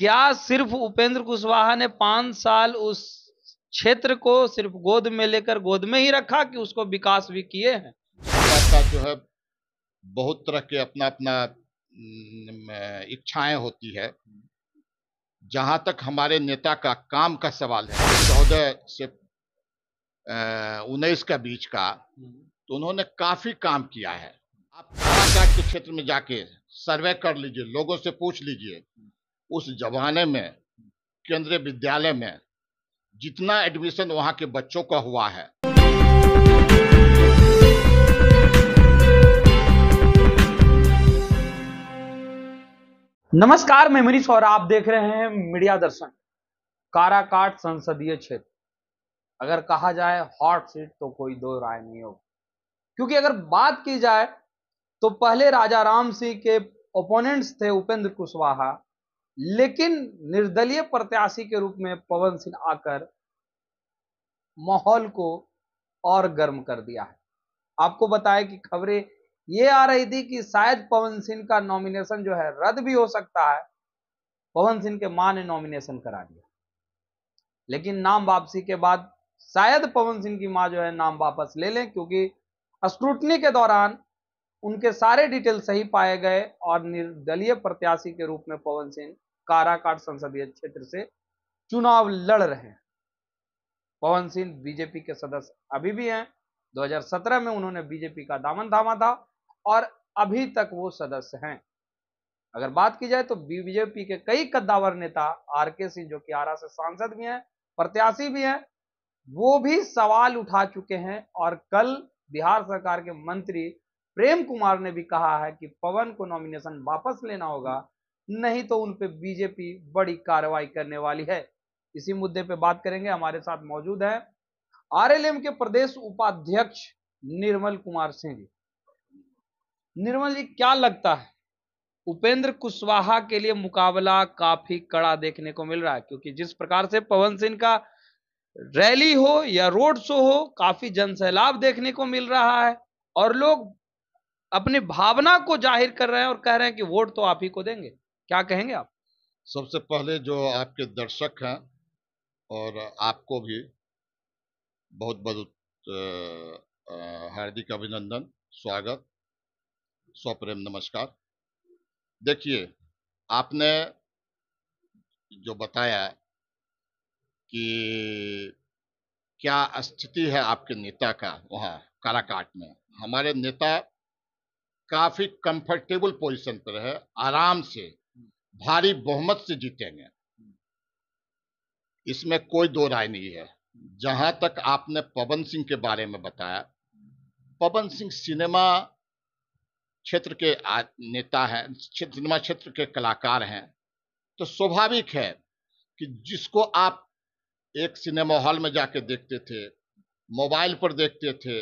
क्या सिर्फ उपेंद्र कुशवाहा ने पांच साल उस क्षेत्र को सिर्फ गोद में लेकर गोद में ही रखा कि उसको विकास भी किए हैं का जो है बहुत तरह के अपना अपना इच्छाएं होती है जहां तक हमारे नेता का काम का सवाल है चौदह से उन्नीस का बीच का तो उन्होंने काफी काम किया है आप के क्षेत्र में जाके सर्वे कर लीजिए लोगों से पूछ लीजिए उस जमाने में केंद्रीय विद्यालय में जितना एडमिशन वहां के बच्चों का हुआ है नमस्कार मैं मनीष और आप देख रहे हैं मीडिया दर्शन काराकाट संसदीय क्षेत्र अगर कहा जाए हॉट सीट तो कोई दो राय नहीं हो क्योंकि अगर बात की जाए तो पहले राजा राम सिंह के ओपोनेंट्स थे उपेंद्र कुशवाहा लेकिन निर्दलीय प्रत्याशी के रूप में पवन सिंह आकर माहौल को और गर्म कर दिया है आपको बताया कि खबरें ये आ रही थी कि शायद पवन सिंह का नॉमिनेशन जो है रद्द भी हो सकता है पवन सिंह के मां ने नॉमिनेशन करा दिया लेकिन नाम वापसी के बाद शायद पवन सिंह की मां जो है नाम वापस ले लें क्योंकि स्क्रूटनी के दौरान उनके सारे डिटेल सही पाए गए और निर्दलीय प्रत्याशी के रूप में पवन सिंह काराकाट संसदीय क्षेत्र से चुनाव लड़ रहे हैं पवन सिंह बीजेपी के सदस्य अभी भी हैं 2017 में उन्होंने बीजेपी का दामन थामा था और अभी तक वो सदस्य हैं अगर बात की जाए तो बीजेपी के कई कद्दावर नेता आर के सिंह जो कि आरा से सांसद भी हैं प्रत्याशी भी हैं वो भी सवाल उठा चुके हैं और कल बिहार सरकार के मंत्री प्रेम कुमार ने भी कहा है कि पवन को नॉमिनेशन वापस लेना होगा नहीं तो उन पर बीजेपी बड़ी कार्रवाई करने वाली है इसी मुद्दे पे बात करेंगे हमारे साथ मौजूद है आरएलएम के प्रदेश उपाध्यक्ष निर्मल कुमार सिंह जी निर्मल जी क्या लगता है उपेंद्र कुशवाहा के लिए मुकाबला काफी कड़ा देखने को मिल रहा है क्योंकि जिस प्रकार से पवन सिंह का रैली हो या रोड शो हो काफी जनसैलाब देखने को मिल रहा है और लोग अपनी भावना को जाहिर कर रहे हैं और कह रहे हैं कि वोट तो आप ही को देंगे क्या कहेंगे आप सबसे पहले जो आपके दर्शक हैं और आपको भी बहुत बहुत हार्दिक अभिनंदन स्वागत स्वप्रेम नमस्कार देखिए आपने जो बताया कि क्या स्थिति है आपके नेता का वहाँ काराकाट में हमारे नेता काफ़ी कंफर्टेबल पोजीशन पर है आराम से भारी बहुमत से जीतेंगे इसमें कोई दो राय नहीं है जहां तक आपने पवन सिंह के बारे में बताया पवन सिंह सिनेमा क्षेत्र के नेता हैं सिनेमा क्षेत्र के कलाकार हैं तो स्वाभाविक है कि जिसको आप एक सिनेमा हॉल में जाके देखते थे मोबाइल पर देखते थे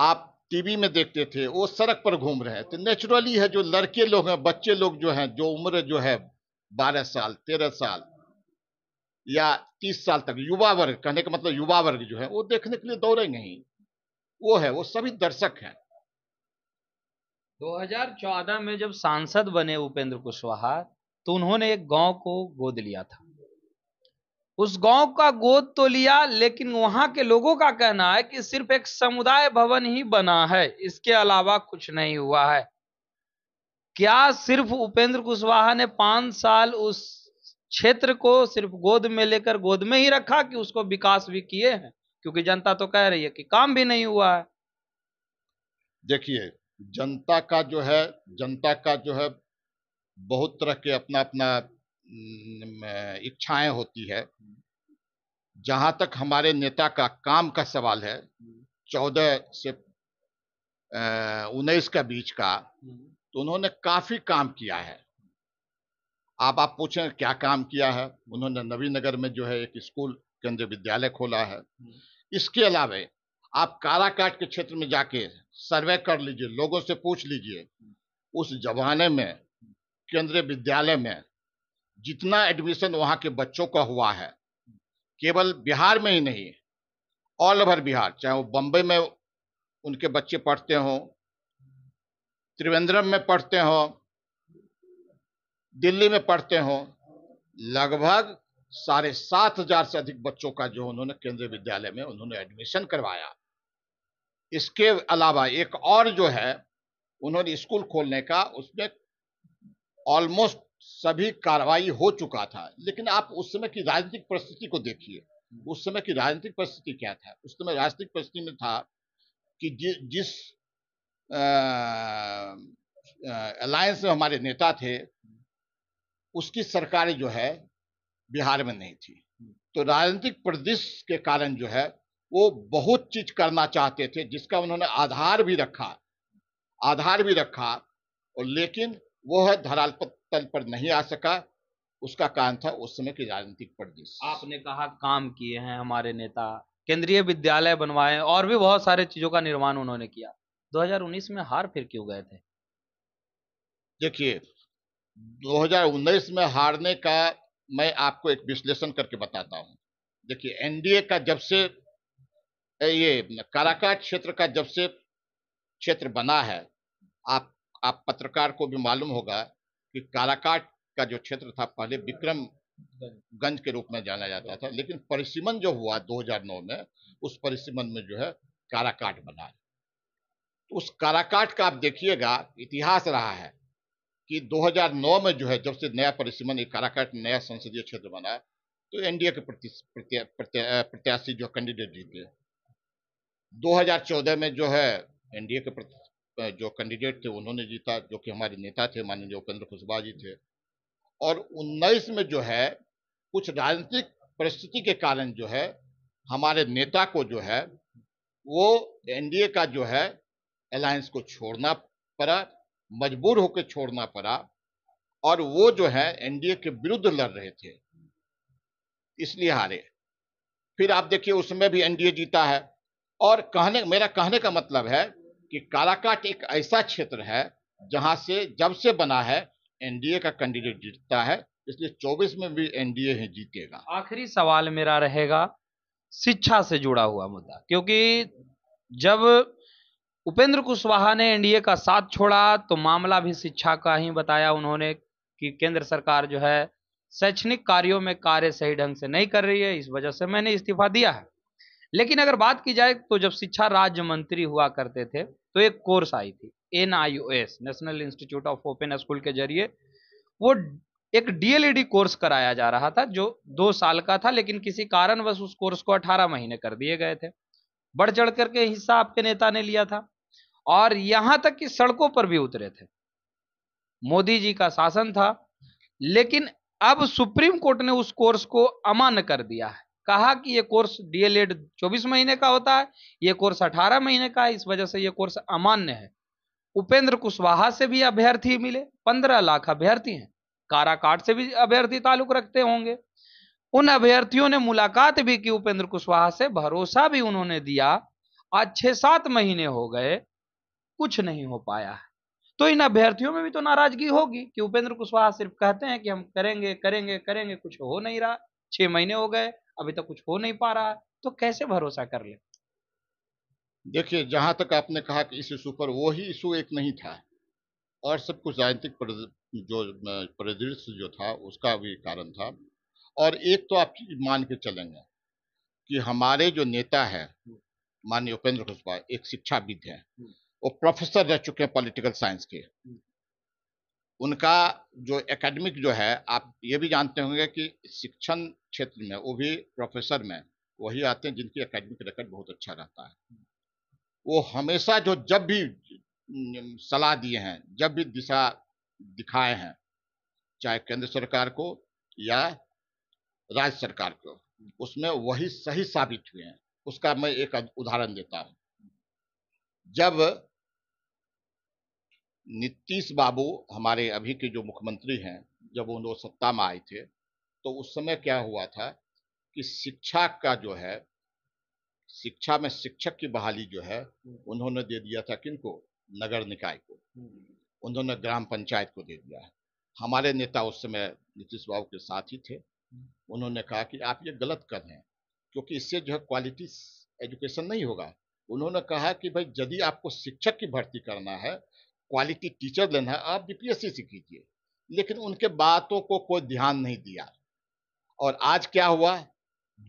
आप टीवी में देखते थे वो सड़क पर घूम रहे हैं तो नेचुरली है जो लड़के लोग हैं बच्चे लोग जो हैं जो उम्र जो है बारह साल तेरह साल या तीस साल तक युवा वर्ग कहने का मतलब युवा वर्ग जो है वो देखने के लिए दौड़े नहीं वो है वो सभी दर्शक हैं 2014 में जब सांसद बने उपेंद्र कुशवाहा तो उन्होंने एक गांव को गोद लिया था उस गांव का गोद तो लिया लेकिन वहां के लोगों का कहना है कि सिर्फ एक समुदाय भवन ही बना है इसके अलावा कुछ नहीं हुआ है क्या सिर्फ उपेंद्र कुशवाहा ने पांच साल उस क्षेत्र को सिर्फ गोद में लेकर गोद में ही रखा कि उसको विकास भी किए हैं क्योंकि जनता तो कह रही है कि काम भी नहीं हुआ है देखिए जनता का जो है जनता का जो है बहुत तरह के अपना अपना इच्छाएं होती है जहां तक हमारे नेता का काम का सवाल है चौदह से उन्नीस का बीच का तो उन्होंने काफी काम किया है आप आप पूछें क्या काम किया है उन्होंने नवीनगर में जो है एक स्कूल केंद्रीय विद्यालय खोला है इसके अलावा आप काराकाट के क्षेत्र में जाके सर्वे कर लीजिए लोगों से पूछ लीजिए उस जमाने में केंद्रीय विद्यालय में जितना एडमिशन वहाँ के बच्चों का हुआ है केवल बिहार में ही नहीं ऑल ओवर बिहार चाहे वो बम्बई में उनके बच्चे पढ़ते हों त्रिवेंद्रम में पढ़ते हों दिल्ली में पढ़ते हों लगभग साढ़े सात हजार से अधिक बच्चों का जो उन्होंने केंद्रीय विद्यालय में उन्होंने एडमिशन करवाया इसके अलावा एक और जो है उन्होंने स्कूल खोलने का उसमें ऑलमोस्ट सभी कार्रवाई हो चुका था लेकिन आप उस समय की राजनीतिक परिस्थिति को देखिए उस समय की राजनीतिक परिस्थिति क्या था उस समय राजनीतिक परिस्थिति में था कि जि, जिस अलायंस में हमारे नेता थे उसकी सरकारें जो है बिहार में नहीं थी तो राजनीतिक परिदृश्य के कारण जो है वो बहुत चीज करना चाहते थे जिसका उन्होंने आधार भी रखा आधार भी रखा और लेकिन वो है धराल तल पर नहीं आ सका उसका कारण था उस समय की राजनीतिक प्रदेश आपने कहा काम किए हैं हमारे नेता केंद्रीय विद्यालय बनवाए और भी बहुत सारे चीजों का निर्माण उन्होंने किया 2019 में हार फिर क्यों गए थे देखिए 2019 में हारने का मैं आपको एक विश्लेषण करके बताता हूँ देखिए एनडीए का जब से ये काराकाट क्षेत्र का जब से क्षेत्र बना है आप आप पत्रकार को भी मालूम होगा कि कालाकाट का जो क्षेत्र था पहले विक्रम गंज के रूप में जाना जाता था लेकिन परिसीमन जो हुआ 2009 में उस परिसीमन में जो है काराकाट बना तो उस काराकाट का आप देखिएगा इतिहास रहा है कि 2009 में जो है जब से नया परिसीमन काराकाट नया संसदीय क्षेत्र बना तो एनडीए के प्रति, प्रत्या, प्रत्या, जो कैंडिडेट जीते 2014 में जो है एनडीए के प्रति, जो कैंडिडेट थे उन्होंने जीता जो कि हमारे नेता थे माननीय उपेंद्र कुशवाहा जी थे और उन्नीस में जो है कुछ राजनीतिक परिस्थिति के कारण जो है हमारे नेता को जो है वो एनडीए का जो है अलायंस को छोड़ना पड़ा मजबूर होकर छोड़ना पड़ा और वो जो है एनडीए के विरुद्ध लड़ रहे थे इसलिए हारे फिर आप देखिए उसमें भी एनडीए जीता है और कहने मेरा कहने का मतलब है कि कालाकाट एक ऐसा क्षेत्र है जहां से जब से बना है एनडीए का कैंडिडेट जीतता है इसलिए 24 में भी एनडीए ही जीतेगा आखिरी सवाल मेरा रहेगा शिक्षा से जुड़ा हुआ मुद्दा क्योंकि जब उपेंद्र कुशवाहा ने एनडीए का साथ छोड़ा तो मामला भी शिक्षा का ही बताया उन्होंने कि केंद्र सरकार जो है शैक्षणिक कार्यों में कार्य सही ढंग से नहीं कर रही है इस वजह से मैंने इस्तीफा दिया है लेकिन अगर बात की जाए तो जब शिक्षा राज्य मंत्री हुआ करते थे तो एक कोर्स आई थी N national institute of open school के जरिए वो एक डीएलईडी e कोर्स कराया जा रहा था जो दो साल का था लेकिन किसी कारणवश उस कोर्स को अठारह महीने कर दिए गए थे बढ़ चढ़ करके हिस्सा आपके नेता ने लिया था और यहां तक कि सड़कों पर भी उतरे थे मोदी जी का शासन था लेकिन अब सुप्रीम कोर्ट ने उस कोर्स को अमान्य कर दिया है कहा कि ये कोर्स डीएलएड 24 महीने का होता है ये कोर्स 18 महीने का है इस वजह से ये कोर्स अमान्य है उपेंद्र कुशवाहा से भी अभ्यर्थी मिले 15 लाख अभ्यर्थी हैं काराकाट से भी अभ्यर्थी ताल्लुक रखते होंगे उन अभ्यर्थियों ने मुलाकात भी की उपेंद्र कुशवाहा से भरोसा भी उन्होंने दिया आज छह सात महीने हो गए कुछ नहीं हो पाया तो इन अभ्यर्थियों में भी तो नाराजगी होगी कि उपेंद्र कुशवाहा सिर्फ कहते हैं कि हम करेंगे करेंगे करेंगे कुछ हो नहीं रहा छह महीने हो गए अभी तक तो कुछ हो नहीं पा रहा तो कैसे भरोसा कर ले देखिए जहां तक आपने कहा कि इस इशू पर वो ही इशू एक नहीं था और सब कुछ राजनीतिक जो परिदृश्य जो था उसका भी कारण था और एक तो आप मान के चलेंगे कि हमारे जो नेता है माननीय उपेंद्र कुशवाहा एक शिक्षाविद है हम्म। वो प्रोफेसर रह चुके हैं पॉलिटिकल साइंस के हम्म। उनका जो एकेडमिक जो है आप ये भी जानते होंगे कि शिक्षण क्षेत्र में वो भी प्रोफेसर में वही आते हैं जिनकी एकेडमिक रिकॉर्ड बहुत अच्छा रहता है वो हमेशा जो जब भी सलाह दिए हैं जब भी दिशा दिखाए हैं चाहे केंद्र सरकार को या राज्य सरकार को उसमें वही सही साबित हुए हैं उसका मैं एक उदाहरण देता हूँ जब नीतीश बाबू हमारे अभी के जो मुख्यमंत्री हैं जब उन लोग सत्ता में आए थे तो उस समय क्या हुआ था कि शिक्षा का जो है शिक्षा में शिक्षक की बहाली जो है हम्म। उन्होंने दे दिया था किनको नगर निकाय को हम्म। उन्होंने ग्राम पंचायत को दे दिया है हमारे नेता उस समय नीतीश बाबू के साथ ही थे हम्म। उन्होंने कहा कि आप ये गलत कर रहे हैं क्योंकि इससे जो है क्वालिटी एजुकेशन नहीं होगा उन्होंने कहा कि भाई यदि आपको शिक्षक की भर्ती करना है क्वालिटी टीचर लेना है आप बीपीएससी से कीजिए लेकिन उनके बातों को कोई ध्यान नहीं दिया और आज क्या हुआ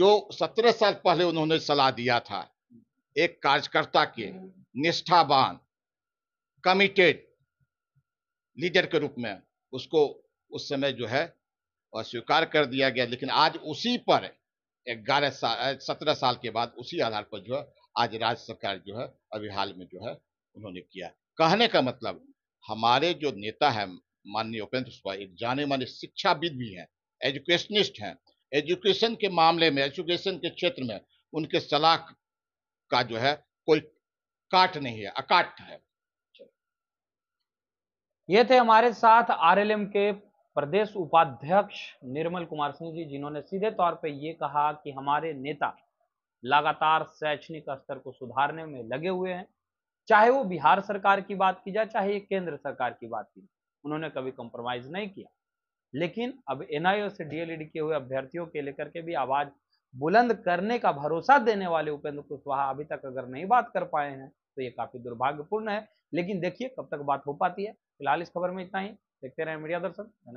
जो सत्रह साल पहले उन्होंने सलाह दिया था एक कार्यकर्ता के निष्ठावान कमिटेड लीडर के रूप में उसको उस समय जो है अस्वीकार कर दिया गया लेकिन आज उसी पर ग्यारह साल सत्रह साल के बाद उसी आधार पर जो है आज राज्य सरकार जो है अभी हाल में जो है उन्होंने किया कहने का मतलब हमारे जो नेता है माननीय उपेंद्र कुशवाहा एक जाने माने शिक्षाविद भी हैं एजुकेशनिस्ट हैं एजुकेशन के मामले में एजुकेशन के क्षेत्र में उनके सलाह का जो है कोई काट नहीं है अकाट है ये थे हमारे साथ आरएलएम के प्रदेश उपाध्यक्ष निर्मल कुमार सिंह जी जिन्होंने सीधे तौर पे ये कहा कि हमारे नेता लगातार शैक्षणिक स्तर को सुधारने में लगे हुए हैं चाहे वो बिहार सरकार की बात की जाए चाहे केंद्र सरकार की बात की जाए उन्होंने कभी कॉम्प्रोमाइज नहीं किया लेकिन अब एनआईओ से डीएलईडी के हुए अभ्यर्थियों के लेकर के भी आवाज बुलंद करने का भरोसा देने वाले उपेंद्र कुशवाहा अभी तक अगर नहीं बात कर पाए हैं तो ये काफी दुर्भाग्यपूर्ण है लेकिन देखिए कब तक बात हो पाती है फिलहाल इस खबर में इतना ही देखते रहे मीडिया दर्शन